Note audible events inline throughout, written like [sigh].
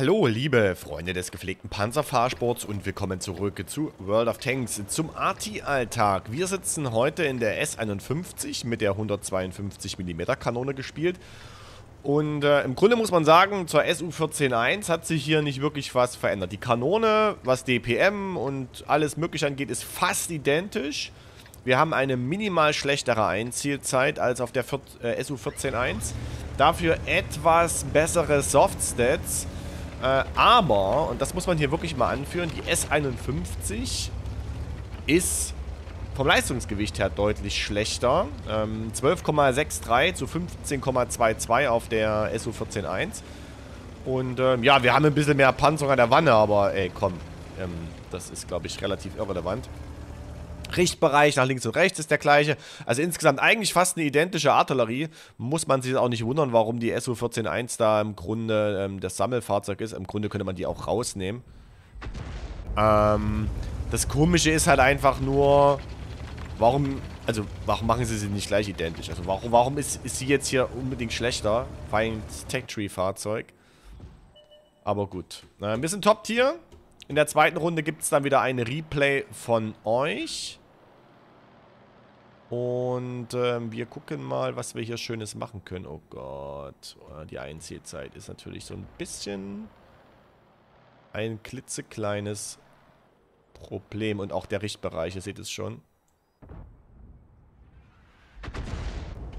Hallo liebe Freunde des gepflegten Panzerfahrsports und willkommen zurück zu World of Tanks, zum AT-Alltag. Wir sitzen heute in der S51 mit der 152mm Kanone gespielt. Und äh, im Grunde muss man sagen, zur SU-14.1 hat sich hier nicht wirklich was verändert. Die Kanone, was DPM und alles mögliche angeht, ist fast identisch. Wir haben eine minimal schlechtere Einzielzeit als auf der äh, SU-14.1. Dafür etwas bessere Softstats. stats äh, aber, und das muss man hier wirklich mal anführen, die S51 ist vom Leistungsgewicht her deutlich schlechter. Ähm, 12,63 zu 15,22 auf der SU-14.1. Und ähm, ja, wir haben ein bisschen mehr Panzer an der Wanne, aber ey, komm. Ähm, das ist, glaube ich, relativ irrelevant. Richtbereich nach links und rechts ist der gleiche. Also insgesamt eigentlich fast eine identische Artillerie. Muss man sich auch nicht wundern, warum die SU-14-1 da im Grunde ähm, das Sammelfahrzeug ist. Im Grunde könnte man die auch rausnehmen. Ähm, das Komische ist halt einfach nur, warum, also warum machen sie sie nicht gleich identisch? Also warum, warum ist, ist sie jetzt hier unbedingt schlechter? Vor allem Tech-Tree-Fahrzeug. Aber gut. Äh, wir sind Top-Tier. In der zweiten Runde gibt es dann wieder ein Replay von euch. Und ähm, wir gucken mal, was wir hier Schönes machen können. Oh Gott. Äh, die Einziehzeit ist natürlich so ein bisschen ein klitzekleines Problem. Und auch der Richtbereich, ihr seht es schon.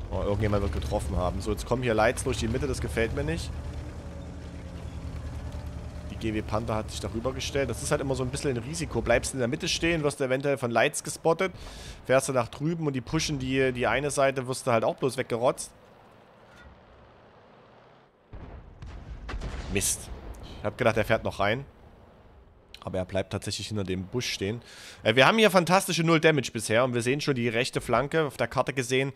Oh, irgendjemand wird getroffen haben. So, jetzt kommen hier Lights durch die Mitte, das gefällt mir nicht. GW Panther hat sich darüber gestellt. Das ist halt immer so ein bisschen ein Risiko. Bleibst du in der Mitte stehen, wirst du eventuell von Lights gespottet. Fährst du nach drüben und die pushen die, die eine Seite, wirst du halt auch bloß weggerotzt. Mist. Ich habe gedacht, er fährt noch rein. Aber er bleibt tatsächlich hinter dem Busch stehen. Äh, wir haben hier fantastische null Damage bisher. Und wir sehen schon die rechte Flanke. Auf der Karte gesehen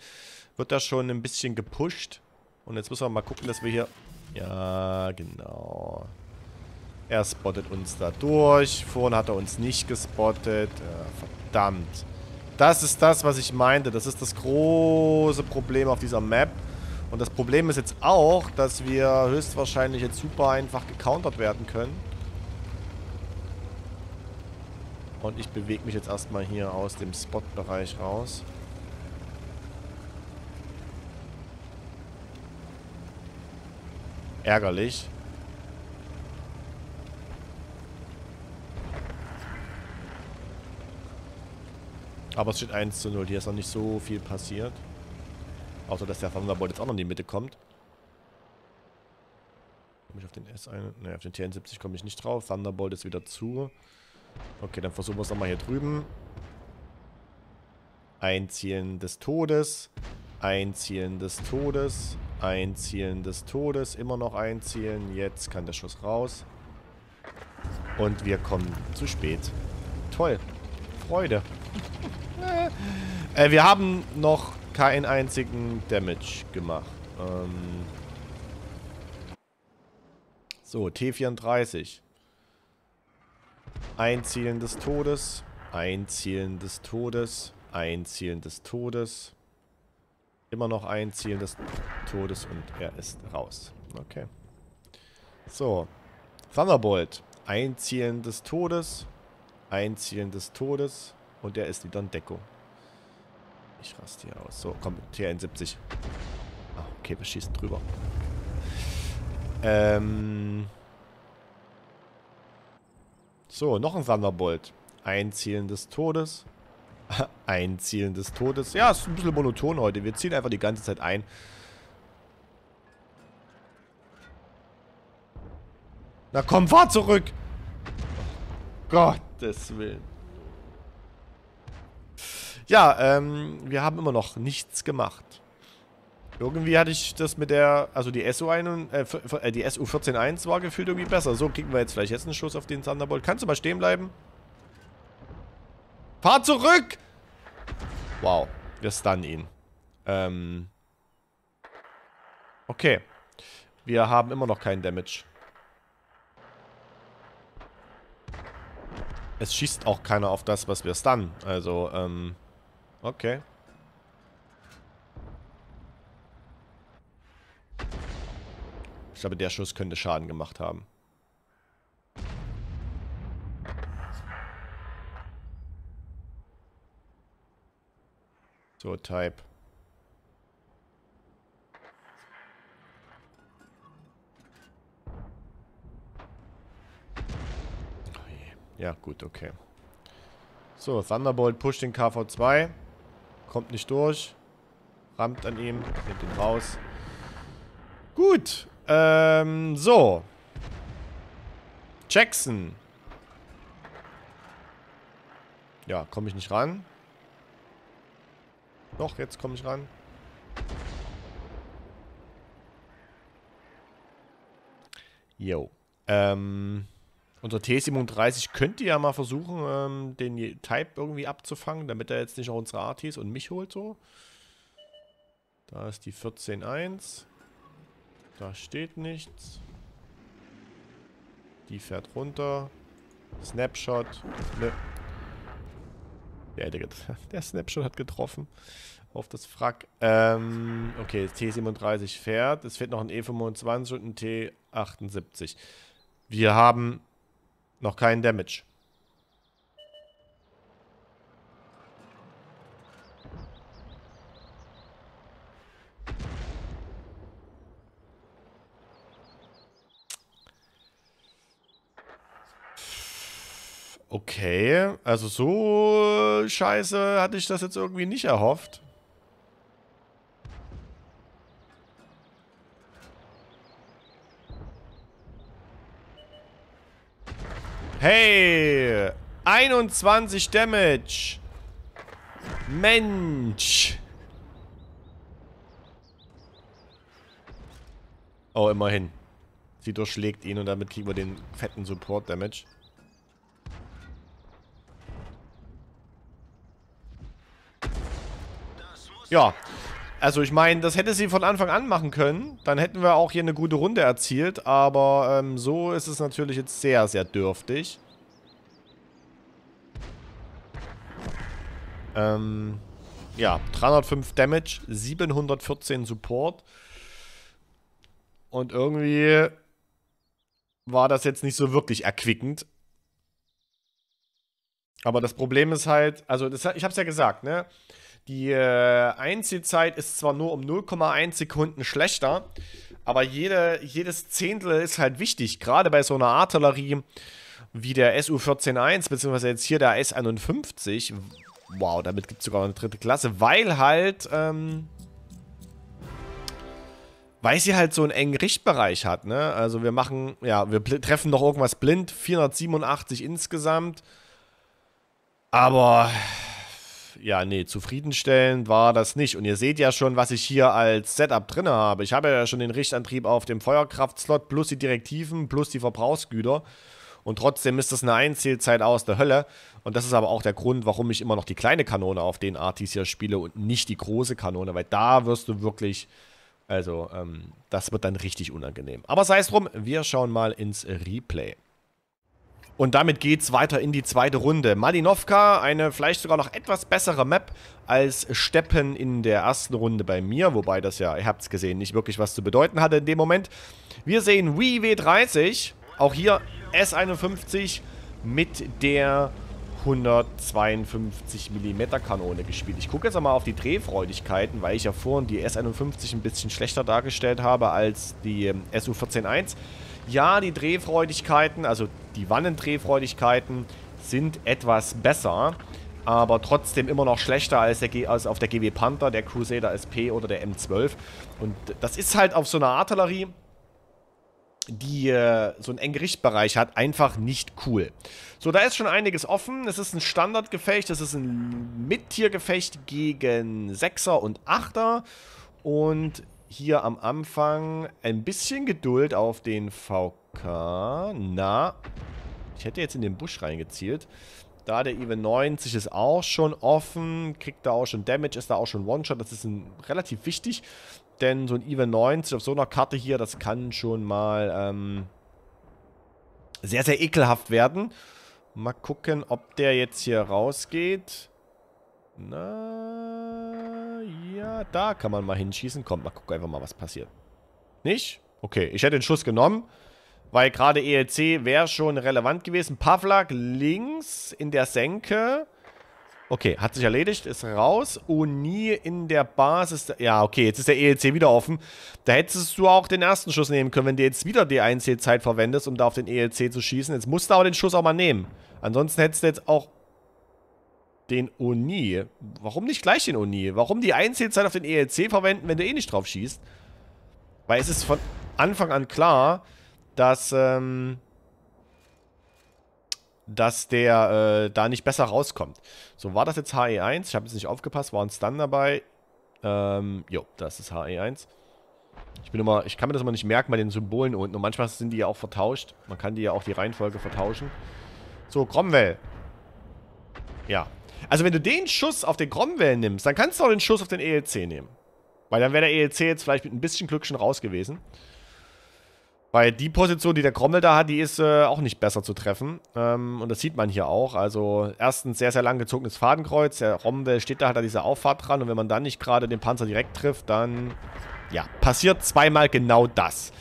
wird da schon ein bisschen gepusht. Und jetzt müssen wir mal gucken, dass wir hier... Ja, genau. Er spottet uns da durch. Vorhin hat er uns nicht gespottet. Äh, verdammt. Das ist das, was ich meinte. Das ist das große Problem auf dieser Map. Und das Problem ist jetzt auch, dass wir höchstwahrscheinlich jetzt super einfach gecountert werden können. Und ich bewege mich jetzt erstmal hier aus dem Spot-Bereich raus. Ärgerlich. Aber es steht 1 zu 0. Hier ist noch nicht so viel passiert. Außer, dass der Thunderbolt jetzt auch noch in die Mitte kommt. Komme ich auf den S1? Ne, auf den TN70 komme ich nicht drauf. Thunderbolt ist wieder zu. Okay, dann versuchen wir es nochmal hier drüben. Einzielen des Todes. Einzielen des Todes. Einzielen des Todes. Immer noch einzielen. Jetzt kann der Schuss raus. Und wir kommen zu spät. Toll. Freude. Äh, wir haben noch keinen einzigen Damage gemacht. Ähm so, T34. Einzielen des Todes. Einzielen des Todes. Einzielen des Todes. Immer noch einzielen des Todes und er ist raus. Okay. So. Thunderbolt. Einzielen des Todes. Einzielen des Todes. Und der ist wieder in Deckung. Ich raste hier aus. So, komm, TN70. Ah, okay, wir schießen drüber. Ähm... So, noch ein Thunderbolt. Einzielen des Todes. [laughs] Einzielen des Todes. Ja, ist ein bisschen monoton heute. Wir ziehen einfach die ganze Zeit ein. Na komm, fahr zurück! Gottes Willen. Ja, ähm, wir haben immer noch nichts gemacht. Irgendwie hatte ich das mit der, also die su äh, äh, die SU-14.1 war gefühlt irgendwie besser. So, kriegen wir jetzt vielleicht jetzt einen Schuss auf den Thunderbolt. Kannst du mal stehen bleiben? Fahr zurück! Wow, wir stunnen ihn. Ähm. Okay. Wir haben immer noch keinen Damage. Es schießt auch keiner auf das, was wir stunnen. Also, ähm... Okay. Ich glaube, der Schuss könnte Schaden gemacht haben. So, Type. Oh ja, gut, okay. So, Thunderbolt pusht den KV2 kommt nicht durch. Rammt an ihm, nimmt ihn raus. Gut, ähm, so. Jackson. Ja, komme ich nicht ran. Doch, jetzt komme ich ran. Jo. Ähm. Unser T37 könnte ja mal versuchen, ähm, den Type irgendwie abzufangen, damit er jetzt nicht auch unsere Artis und mich holt so. Da ist die 14.1. Da steht nichts. Die fährt runter. Snapshot. Ne. Der, der, [laughs] der Snapshot hat getroffen auf das Frack. Ähm, okay, T37 fährt. Es fehlt noch ein E25 und ein T78. Wir haben noch kein Damage. Okay, also so scheiße hatte ich das jetzt irgendwie nicht erhofft. Hey! 21 Damage! Mensch! Oh, immerhin. Sie durchschlägt ihn und damit kriegen wir den fetten Support-Damage. Ja, also ich meine, das hätte sie von Anfang an machen können. Dann hätten wir auch hier eine gute Runde erzielt. Aber ähm, so ist es natürlich jetzt sehr, sehr dürftig. Ähm, ja, 305 Damage, 714 Support. Und irgendwie war das jetzt nicht so wirklich erquickend. Aber das Problem ist halt, also das, ich habe es ja gesagt, ne? Die äh, Einziehzeit ist zwar nur um 0,1 Sekunden schlechter, aber jede, jedes Zehntel ist halt wichtig, gerade bei so einer Artillerie wie der SU-14-1, beziehungsweise jetzt hier der S-51. Wow, damit gibt es sogar eine dritte Klasse, weil halt, ähm, weil sie halt so einen engen Richtbereich hat, ne? Also wir machen, ja, wir treffen doch irgendwas blind, 487 insgesamt, aber ja, nee, zufriedenstellend war das nicht. Und ihr seht ja schon, was ich hier als Setup drin habe. Ich habe ja schon den Richtantrieb auf dem Feuerkraftslot plus die Direktiven plus die Verbrauchsgüter. Und trotzdem ist das eine Einzählzeit aus der Hölle. Und das ist aber auch der Grund, warum ich immer noch die kleine Kanone auf den Artis hier spiele und nicht die große Kanone, weil da wirst du wirklich, also ähm, das wird dann richtig unangenehm. Aber sei es drum, wir schauen mal ins Replay. Und damit geht's weiter in die zweite Runde. Malinovka, eine vielleicht sogar noch etwas bessere Map als Steppen in der ersten Runde bei mir. Wobei das ja, ihr habt's gesehen, nicht wirklich was zu bedeuten hatte in dem Moment. Wir sehen Wii W30, auch hier S51 mit der 152 mm Kanone gespielt. Ich gucke jetzt einmal auf die Drehfreudigkeiten, weil ich ja vorhin die S51 ein bisschen schlechter dargestellt habe als die ähm, SU-14.1. Ja, die Drehfreudigkeiten, also die Wannendrehfreudigkeiten sind etwas besser, aber trotzdem immer noch schlechter als, der, als auf der GW Panther, der Crusader SP oder der M12. Und das ist halt auf so einer Artillerie, die äh, so einen engen Richtbereich hat, einfach nicht cool. So, da ist schon einiges offen. Es ist ein Standardgefecht, es ist ein Mittiergefecht gegen 6er und 8er. Und hier am Anfang ein bisschen Geduld auf den VK. Na, ich hätte jetzt in den Busch reingezielt. Da der Even 90 ist auch schon offen, kriegt da auch schon Damage, ist da auch schon One-Shot. Das ist ein, relativ wichtig, denn so ein Even 90 auf so einer Karte hier, das kann schon mal ähm, sehr, sehr ekelhaft werden. Mal gucken, ob der jetzt hier rausgeht. Na, ja, da kann man mal hinschießen. Kommt, mal gucken einfach mal, was passiert. Nicht? Okay, ich hätte den Schuss genommen, weil gerade ELC wäre schon relevant gewesen. Pavlak links in der Senke. Okay, hat sich erledigt, ist raus. Oni in der Basis. Ja, okay, jetzt ist der ELC wieder offen. Da hättest du auch den ersten Schuss nehmen können, wenn du jetzt wieder die 1C-Zeit verwendest, um da auf den ELC zu schießen. Jetzt musst du aber den Schuss auch mal nehmen. Ansonsten hättest du jetzt auch den Uni. Warum nicht gleich den Uni? Warum die Einzielzeit auf den ELC verwenden, wenn du eh nicht drauf schießt? Weil es ist von Anfang an klar, dass, ähm, dass der äh, da nicht besser rauskommt. So, war das jetzt HE1? Ich habe jetzt nicht aufgepasst, war ein Stun dabei. Ähm, jo, das ist HE1. Ich bin immer, ich kann mir das immer nicht merken bei den Symbolen unten. Und manchmal sind die ja auch vertauscht. Man kann die ja auch die Reihenfolge vertauschen. So, Cromwell. Ja, also wenn du den Schuss auf den Cromwell nimmst, dann kannst du auch den Schuss auf den ELC nehmen. Weil dann wäre der ELC jetzt vielleicht mit ein bisschen Glück schon raus gewesen. Weil die Position, die der Cromwell da hat, die ist äh, auch nicht besser zu treffen. Ähm, und das sieht man hier auch. Also erstens sehr, sehr lang gezogenes Fadenkreuz. Der Cromwell steht da, hat da diese Auffahrt dran. Und wenn man dann nicht gerade den Panzer direkt trifft, dann ja, passiert zweimal genau das.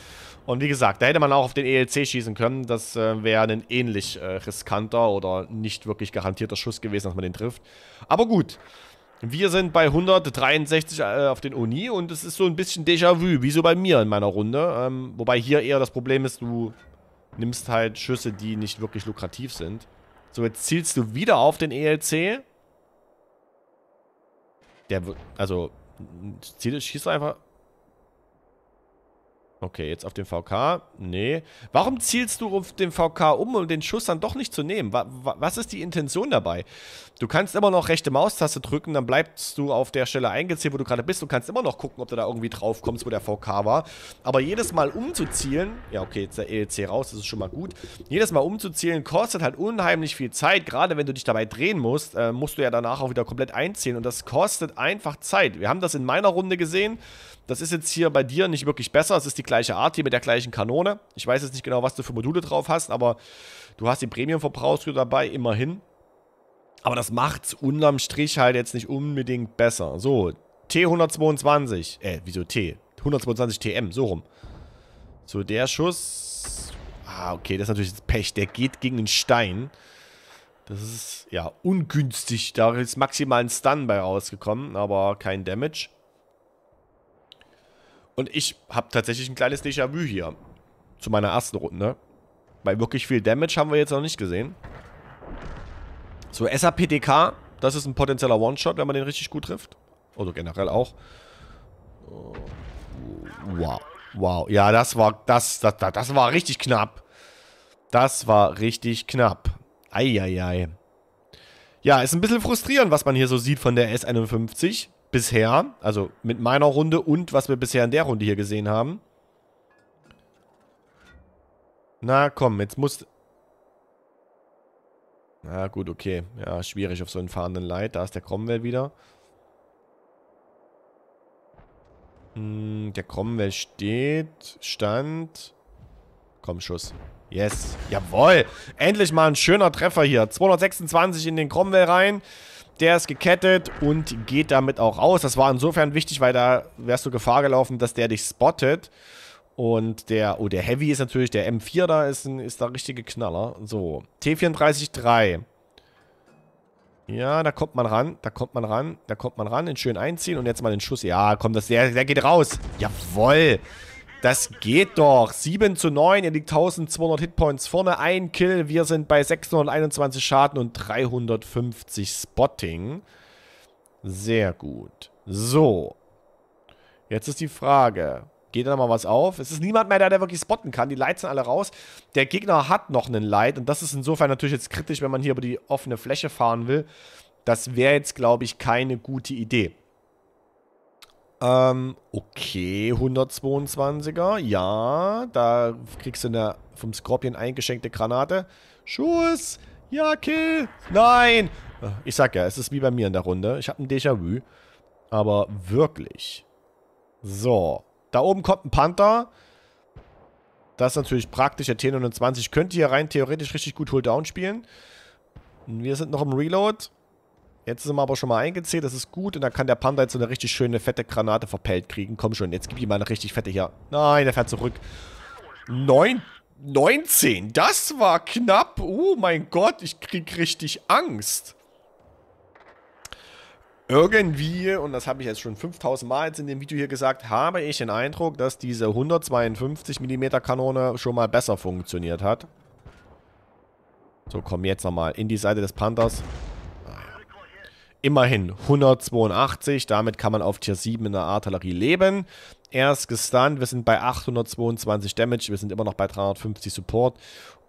Und wie gesagt, da hätte man auch auf den ELC schießen können. Das äh, wäre ein ähnlich äh, riskanter oder nicht wirklich garantierter Schuss gewesen, dass man den trifft. Aber gut, wir sind bei 163 äh, auf den Uni und es ist so ein bisschen Déjà-vu, wie so bei mir in meiner Runde. Ähm, wobei hier eher das Problem ist, du nimmst halt Schüsse, die nicht wirklich lukrativ sind. So, jetzt zielst du wieder auf den ELC. Der, also, schießt einfach Okay, jetzt auf den VK. Nee. Warum zielst du auf den VK um, um den Schuss dann doch nicht zu nehmen? Was ist die Intention dabei? Du kannst immer noch rechte Maustaste drücken, dann bleibst du auf der Stelle eingezählt, wo du gerade bist. Du kannst immer noch gucken, ob du da irgendwie drauf kommst, wo der VK war. Aber jedes Mal umzuzielen, ja okay, jetzt der ELC raus, das ist schon mal gut. Jedes Mal umzuzielen kostet halt unheimlich viel Zeit. Gerade wenn du dich dabei drehen musst, äh, musst du ja danach auch wieder komplett einzählen. Und das kostet einfach Zeit. Wir haben das in meiner Runde gesehen. Das ist jetzt hier bei dir nicht wirklich besser. Es ist die gleiche Art hier mit der gleichen Kanone. Ich weiß jetzt nicht genau, was du für Module drauf hast, aber du hast die Premium-Verbrauchstür dabei, immerhin. Aber das macht es unterm Strich halt jetzt nicht unbedingt besser. So, T122. Äh, wieso T? 122 TM, so rum. So, der Schuss. Ah, okay, das ist natürlich Pech. Der geht gegen einen Stein. Das ist, ja, ungünstig. Da ist maximal ein Stun bei rausgekommen, aber kein Damage. Und ich habe tatsächlich ein kleines Déjà-vu hier. Zu meiner ersten Runde. Weil wirklich viel Damage haben wir jetzt noch nicht gesehen. So, SAPDK. Das ist ein potenzieller One-Shot, wenn man den richtig gut trifft. Oder also generell auch. Oh, wow. Wow. Ja, das war, das, das, das, das war richtig knapp. Das war richtig knapp. Eieiei. Ja, ist ein bisschen frustrierend, was man hier so sieht von der S51 bisher, also mit meiner Runde und was wir bisher in der Runde hier gesehen haben. Na komm, jetzt muss... Na gut, okay. Ja, schwierig auf so einen fahrenden Light. Da ist der Cromwell wieder. Hm, der Cromwell steht. Stand. Komm, Schuss. Yes. Jawoll. Endlich mal ein schöner Treffer hier. 226 in den Cromwell rein. Der ist gekettet und geht damit auch raus. Das war insofern wichtig, weil da wärst du Gefahr gelaufen, dass der dich spottet. Und der, oh, der Heavy ist natürlich, der M4 da ist, ein, ist der richtige Knaller. So, T34-3. Ja, da kommt man ran, da kommt man ran, da kommt man ran. Den schön einziehen und jetzt mal den Schuss. Ja, komm, das, der, der geht raus. Jawoll. Das geht doch. 7 zu 9. Er liegt 1200 Hitpoints vorne. Ein Kill. Wir sind bei 621 Schaden und 350 Spotting. Sehr gut. So. Jetzt ist die Frage. Geht da mal was auf? Es ist niemand mehr da, der wirklich spotten kann. Die Lights sind alle raus. Der Gegner hat noch einen Light. Und das ist insofern natürlich jetzt kritisch, wenn man hier über die offene Fläche fahren will. Das wäre jetzt, glaube ich, keine gute Idee. Ähm, okay, 122er, ja. Da kriegst du eine vom Skorpion eingeschenkte Granate. Schuss! Ja, Kill! Nein! Äh, ich sag ja, es ist wie bei mir in der Runde. Ich habe ein Déjà-vu. Aber wirklich. So. Da oben kommt ein Panther. Das ist natürlich praktisch. Der T29 könnte hier rein theoretisch richtig gut Hold-Down spielen. Wir sind noch im Reload. Jetzt sind wir aber schon mal eingezählt, das ist gut. Und dann kann der Panda jetzt so eine richtig schöne, fette Granate verpellt kriegen. Komm schon, jetzt gib ihm mal eine richtig fette hier. Nein, der fährt zurück. Neun, 19, das war knapp. Oh mein Gott, ich krieg richtig Angst. Irgendwie, und das habe ich jetzt schon 5000 Mal jetzt in dem Video hier gesagt, habe ich den Eindruck, dass diese 152mm Kanone schon mal besser funktioniert hat. So, komm jetzt nochmal in die Seite des Panthers immerhin 182. Damit kann man auf Tier 7 in der Artillerie leben. Er ist gestunt. Wir sind bei 822 Damage. Wir sind immer noch bei 350 Support.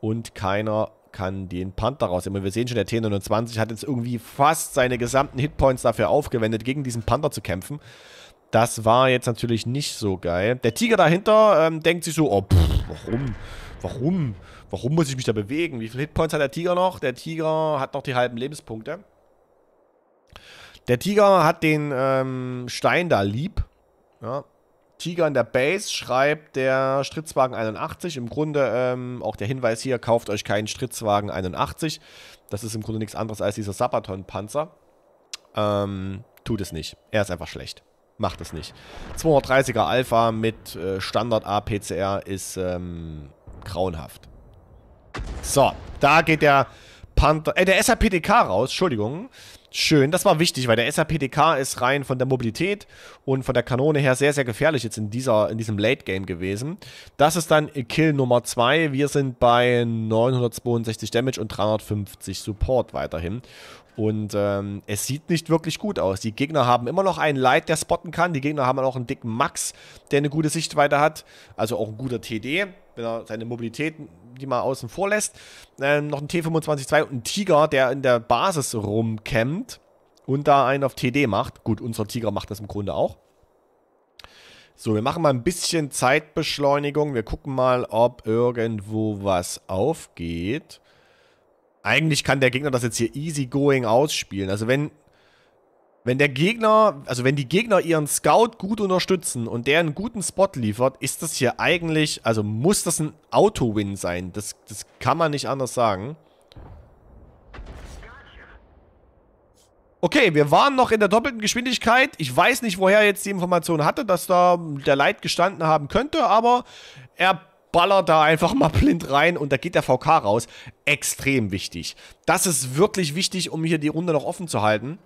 Und keiner kann den Panther rausnehmen. wir sehen schon, der T29 hat jetzt irgendwie fast seine gesamten Hitpoints dafür aufgewendet, gegen diesen Panther zu kämpfen. Das war jetzt natürlich nicht so geil. Der Tiger dahinter ähm, denkt sich so, oh, pff, warum? Warum? Warum muss ich mich da bewegen? Wie viele Hitpoints hat der Tiger noch? Der Tiger hat noch die halben Lebenspunkte. Der Tiger hat den ähm, Stein da lieb. Ja. Tiger in der Base schreibt der Stritzwagen 81. Im Grunde ähm, auch der Hinweis hier, kauft euch keinen Stritzwagen 81. Das ist im Grunde nichts anderes als dieser Sabaton-Panzer. Ähm, tut es nicht. Er ist einfach schlecht. Macht es nicht. 230er Alpha mit äh, Standard APCR ist ähm, grauenhaft. So, da geht der Panther, äh, der SAPDK raus, Entschuldigung. Schön, das war wichtig, weil der SAPDK ist rein von der Mobilität und von der Kanone her sehr, sehr gefährlich jetzt in, dieser, in diesem Late Game gewesen. Das ist dann Kill Nummer 2. Wir sind bei 962 Damage und 350 Support weiterhin. Und ähm, es sieht nicht wirklich gut aus. Die Gegner haben immer noch einen Light, der spotten kann. Die Gegner haben auch einen dicken Max, der eine gute Sichtweite hat. Also auch ein guter TD, wenn er seine Mobilität die mal außen vor lässt. Ähm, noch ein T25-2 und ein Tiger, der in der Basis rumkämmt und da einen auf TD macht. Gut, unser Tiger macht das im Grunde auch. So, wir machen mal ein bisschen Zeitbeschleunigung. Wir gucken mal, ob irgendwo was aufgeht. Eigentlich kann der Gegner das jetzt hier easy going ausspielen. Also wenn wenn der Gegner, also wenn die Gegner ihren Scout gut unterstützen und der einen guten Spot liefert, ist das hier eigentlich, also muss das ein Auto-Win sein. Das, das kann man nicht anders sagen. Okay, wir waren noch in der doppelten Geschwindigkeit. Ich weiß nicht, woher er jetzt die Information hatte, dass da der Leid gestanden haben könnte, aber er ballert da einfach mal blind rein und da geht der VK raus. Extrem wichtig. Das ist wirklich wichtig, um hier die Runde noch offen zu halten.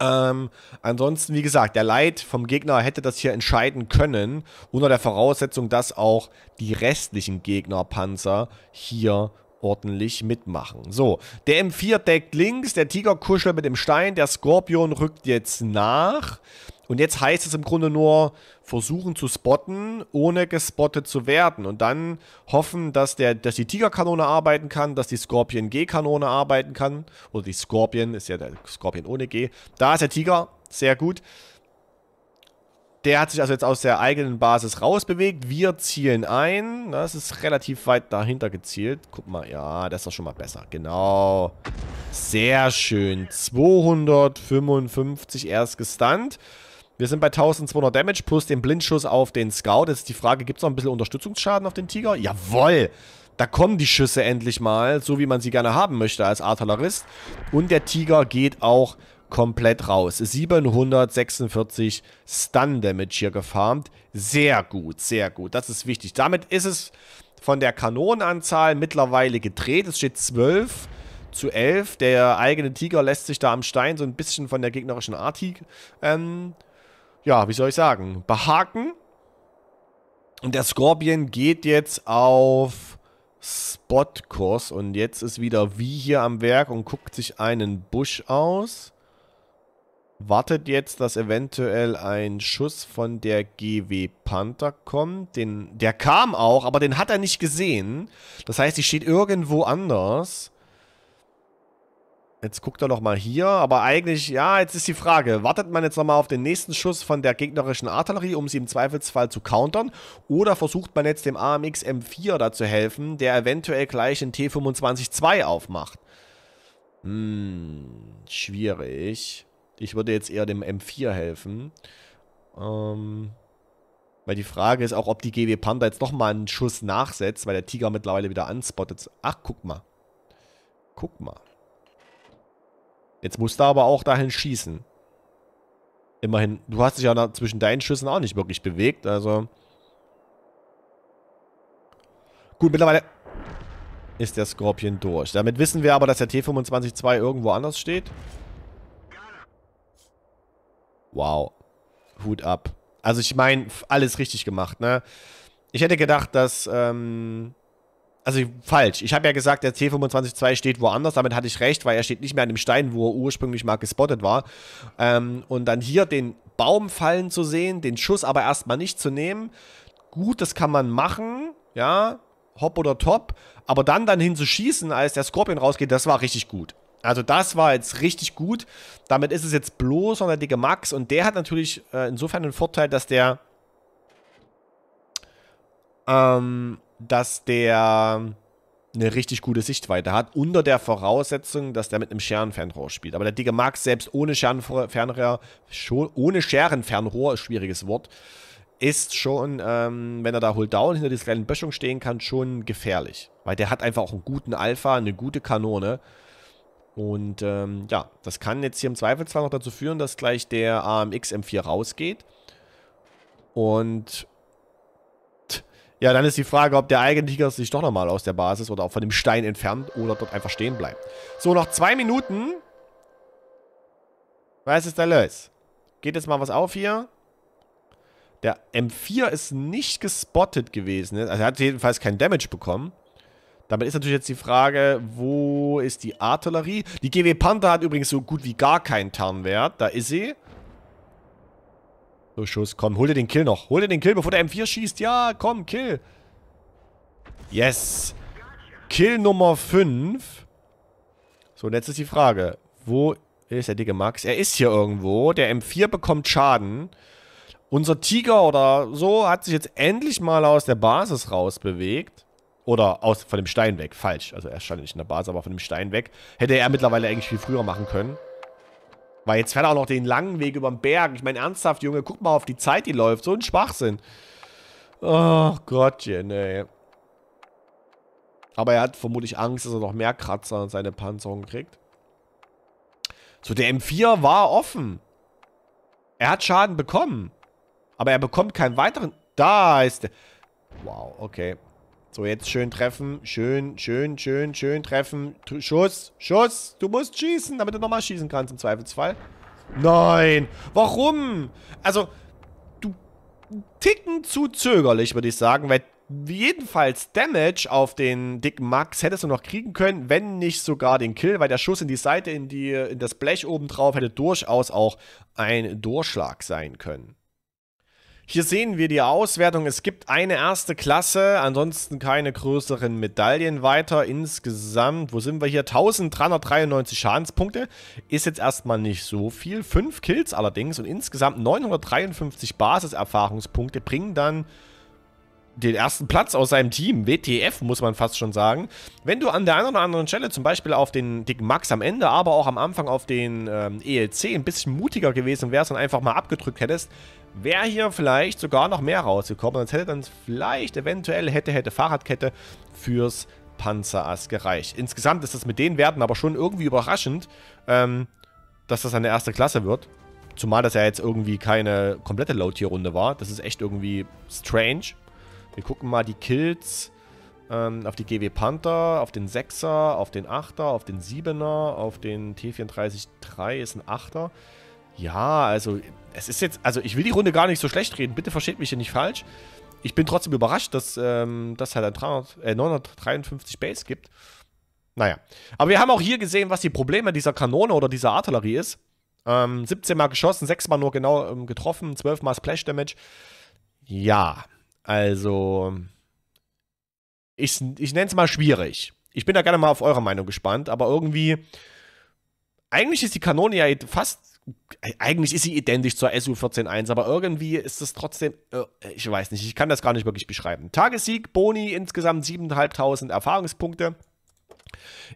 Ähm, ansonsten, wie gesagt, der Leid vom Gegner hätte das hier entscheiden können, unter der Voraussetzung, dass auch die restlichen Gegnerpanzer hier ordentlich mitmachen. So, der M4 deckt links, der Tiger kuschelt mit dem Stein, der Skorpion rückt jetzt nach. Und jetzt heißt es im Grunde nur, versuchen zu spotten, ohne gespottet zu werden. Und dann hoffen, dass, der, dass die Tigerkanone arbeiten kann, dass die Scorpion G-Kanone arbeiten kann. Oder die Scorpion, ist ja der Scorpion ohne G. Da ist der Tiger, sehr gut. Der hat sich also jetzt aus der eigenen Basis rausbewegt. Wir zielen ein. Das ist relativ weit dahinter gezielt. Guck mal, ja, das ist doch schon mal besser. Genau. Sehr schön. 255 erst gestunt. Wir sind bei 1200 Damage plus den Blindschuss auf den Scout. Jetzt ist die Frage, gibt es noch ein bisschen Unterstützungsschaden auf den Tiger? Jawoll! Da kommen die Schüsse endlich mal, so wie man sie gerne haben möchte als Artillerist. Und der Tiger geht auch komplett raus. 746 Stun-Damage hier gefarmt. Sehr gut, sehr gut. Das ist wichtig. Damit ist es von der Kanonenanzahl mittlerweile gedreht. Es steht 12 zu 11. Der eigene Tiger lässt sich da am Stein so ein bisschen von der gegnerischen Art ähm, ja, wie soll ich sagen, behaken. Und der Scorpion geht jetzt auf Spotkurs. Und jetzt ist wieder wie hier am Werk und guckt sich einen Busch aus. Wartet jetzt, dass eventuell ein Schuss von der GW Panther kommt. Den, der kam auch, aber den hat er nicht gesehen. Das heißt, die steht irgendwo anders. Jetzt guckt er nochmal hier, aber eigentlich, ja, jetzt ist die Frage, wartet man jetzt nochmal auf den nächsten Schuss von der gegnerischen Artillerie, um sie im Zweifelsfall zu countern, oder versucht man jetzt dem AMX M4 da zu helfen, der eventuell gleich den T25-2 aufmacht? Hm, schwierig. Ich würde jetzt eher dem M4 helfen. Ähm, weil die Frage ist auch, ob die GW Panda jetzt nochmal einen Schuss nachsetzt, weil der Tiger mittlerweile wieder anspottet. Ach, guck mal. Guck mal. Jetzt musst du aber auch dahin schießen. Immerhin, du hast dich ja zwischen deinen Schüssen auch nicht wirklich bewegt, also... Gut, mittlerweile ist der Scorpion durch. Damit wissen wir aber, dass der T25-2 irgendwo anders steht. Wow. Hut ab. Also ich meine, alles richtig gemacht, ne? Ich hätte gedacht, dass ähm, also falsch. Ich habe ja gesagt, der c 25 2 steht woanders. Damit hatte ich recht, weil er steht nicht mehr an dem Stein, wo er ursprünglich mal gespottet war. Ähm, und dann hier den Baum fallen zu sehen, den Schuss aber erstmal nicht zu nehmen. Gut, das kann man machen. Ja, hopp oder top. Aber dann dann hin zu schießen, als der Skorpion rausgeht, das war richtig gut. Also das war jetzt richtig gut. Damit ist es jetzt bloß an der dicke Max. Und der hat natürlich äh, insofern den Vorteil, dass der... Ähm, dass der eine richtig gute Sichtweite hat, unter der Voraussetzung, dass der mit einem Scherenfernrohr spielt. Aber der dicke Max selbst ohne Scherenfernrohr, ohne Scherenfernrohr, schwieriges Wort, ist schon, ähm, wenn er da Hold Down hinter dieser kleinen Böschung stehen kann, schon gefährlich. Weil der hat einfach auch einen guten Alpha, eine gute Kanone. Und ähm, ja, das kann jetzt hier im Zweifelsfall noch dazu führen, dass gleich der AMX M4 rausgeht. Und ja, dann ist die Frage, ob der Eigentümer sich doch nochmal aus der Basis oder auch von dem Stein entfernt oder dort einfach stehen bleibt. So, noch zwei Minuten. Was ist da los? Geht jetzt mal was auf hier? Der M4 ist nicht gespottet gewesen. Also er hat jedenfalls kein Damage bekommen. Damit ist natürlich jetzt die Frage, wo ist die Artillerie? Die GW Panther hat übrigens so gut wie gar keinen Tarnwert. Da ist sie. So, Schuss. Komm, hol dir den Kill noch. Hol dir den Kill, bevor der M4 schießt. Ja, komm, Kill. Yes. Kill Nummer 5. So, und jetzt ist die Frage. Wo ist der dicke Max? Er ist hier irgendwo. Der M4 bekommt Schaden. Unser Tiger oder so hat sich jetzt endlich mal aus der Basis rausbewegt. Oder aus, von dem Stein weg. Falsch. Also er stand nicht in der Basis, aber von dem Stein weg. Hätte er mittlerweile eigentlich viel früher machen können. Weil jetzt fährt er auch noch den langen Weg über den Berg. Ich meine, ernsthaft, Junge, guck mal auf die Zeit, die läuft. So ein Schwachsinn. Oh Gottchen, ey. Aber er hat vermutlich Angst, dass er noch mehr Kratzer an seine Panzerung kriegt. So, der M4 war offen. Er hat Schaden bekommen. Aber er bekommt keinen weiteren... Da ist der... Wow, okay. So, jetzt schön treffen. Schön, schön, schön, schön treffen. Schuss, Schuss. Du musst schießen, damit du nochmal schießen kannst im Zweifelsfall. Nein. Warum? Also, du... Ticken zu zögerlich, würde ich sagen, weil jedenfalls Damage auf den dicken Max hättest du noch kriegen können, wenn nicht sogar den Kill, weil der Schuss in die Seite, in, die, in das Blech oben drauf hätte durchaus auch ein Durchschlag sein können. Hier sehen wir die Auswertung. Es gibt eine erste Klasse, ansonsten keine größeren Medaillen weiter. Insgesamt, wo sind wir hier? 1393 Schadenspunkte. Ist jetzt erstmal nicht so viel. Fünf Kills allerdings und insgesamt 953 Basiserfahrungspunkte bringen dann den ersten Platz aus seinem Team, WTF muss man fast schon sagen. Wenn du an der einen oder anderen Stelle, zum Beispiel auf den dicken Max am Ende, aber auch am Anfang auf den ähm, ELC ein bisschen mutiger gewesen wärst und einfach mal abgedrückt hättest, wäre hier vielleicht sogar noch mehr rausgekommen. Sonst hätte dann vielleicht eventuell hätte, hätte Fahrradkette fürs Panzerass gereicht. Insgesamt ist das mit den Werten aber schon irgendwie überraschend, ähm, dass das eine erste Klasse wird. Zumal das ja jetzt irgendwie keine komplette Low-Tier-Runde war. Das ist echt irgendwie strange. Wir gucken mal die Kills ähm, auf die GW Panther, auf den 6er, auf den 8er, auf den 7er, auf den T34-3 ist ein 8er. Ja, also es ist jetzt, also ich will die Runde gar nicht so schlecht reden, bitte versteht mich hier nicht falsch. Ich bin trotzdem überrascht, dass ähm, das halt ein 300, äh, 953 Base gibt. Naja, aber wir haben auch hier gesehen, was die Probleme dieser Kanone oder dieser Artillerie ist. Ähm, 17 Mal geschossen, 6 Mal nur genau ähm, getroffen, 12 Mal Splash Damage. Ja, also ich, ich nenne es mal schwierig. Ich bin da gerne mal auf eure Meinung gespannt, aber irgendwie, eigentlich ist die Kanone ja fast eigentlich ist sie identisch zur SU-14.1, aber irgendwie ist es trotzdem, äh, ich weiß nicht, ich kann das gar nicht wirklich beschreiben. Tagessieg, Boni, insgesamt 7.500 Erfahrungspunkte.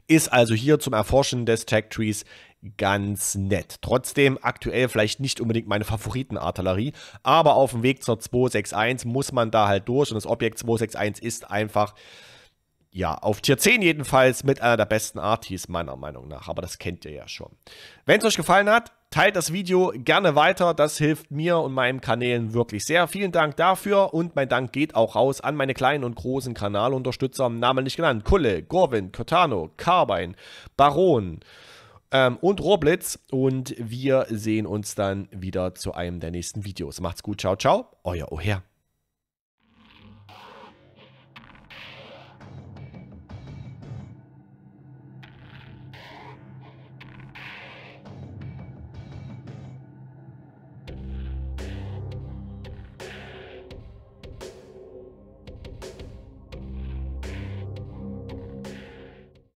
Ist also hier zum Erforschen des Tech Trees ganz nett. Trotzdem aktuell vielleicht nicht unbedingt meine Favoritenartillerie, aber auf dem Weg zur 261 muss man da halt durch und das Objekt 261 ist einfach, ja, auf Tier 10 jedenfalls mit einer der besten Artis meiner Meinung nach, aber das kennt ihr ja schon. Wenn es euch gefallen hat, Teilt das Video gerne weiter, das hilft mir und meinem Kanälen wirklich sehr. Vielen Dank dafür und mein Dank geht auch raus an meine kleinen und großen Kanalunterstützer, Namen nicht genannt, Kulle, Gorwin, Cortano, Carbine, Baron ähm, und Roblitz und wir sehen uns dann wieder zu einem der nächsten Videos. Macht's gut, ciao, ciao, euer Oher.